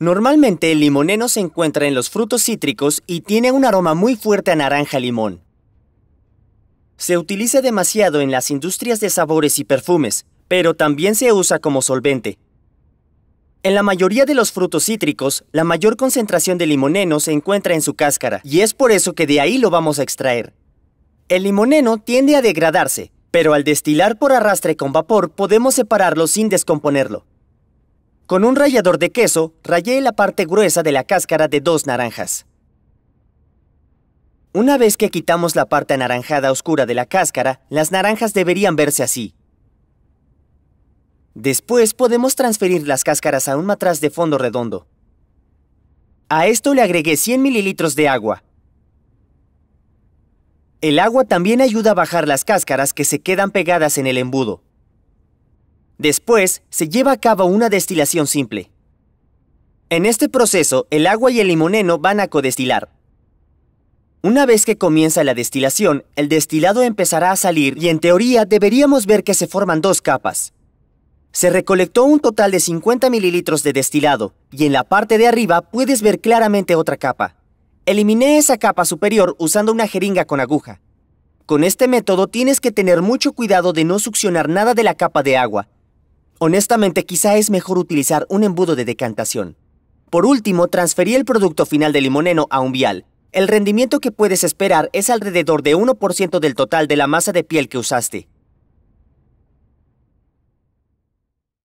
Normalmente el limoneno se encuentra en los frutos cítricos y tiene un aroma muy fuerte a naranja limón. Se utiliza demasiado en las industrias de sabores y perfumes, pero también se usa como solvente. En la mayoría de los frutos cítricos, la mayor concentración de limoneno se encuentra en su cáscara, y es por eso que de ahí lo vamos a extraer. El limoneno tiende a degradarse, pero al destilar por arrastre con vapor podemos separarlo sin descomponerlo. Con un rallador de queso, rayé la parte gruesa de la cáscara de dos naranjas. Una vez que quitamos la parte anaranjada oscura de la cáscara, las naranjas deberían verse así. Después podemos transferir las cáscaras a un matraz de fondo redondo. A esto le agregué 100 mililitros de agua. El agua también ayuda a bajar las cáscaras que se quedan pegadas en el embudo. Después, se lleva a cabo una destilación simple. En este proceso, el agua y el limoneno van a codestilar. Una vez que comienza la destilación, el destilado empezará a salir y en teoría deberíamos ver que se forman dos capas. Se recolectó un total de 50 mililitros de destilado y en la parte de arriba puedes ver claramente otra capa. Eliminé esa capa superior usando una jeringa con aguja. Con este método tienes que tener mucho cuidado de no succionar nada de la capa de agua, Honestamente, quizá es mejor utilizar un embudo de decantación. Por último, transferí el producto final de limoneno a un vial. El rendimiento que puedes esperar es alrededor de 1% del total de la masa de piel que usaste.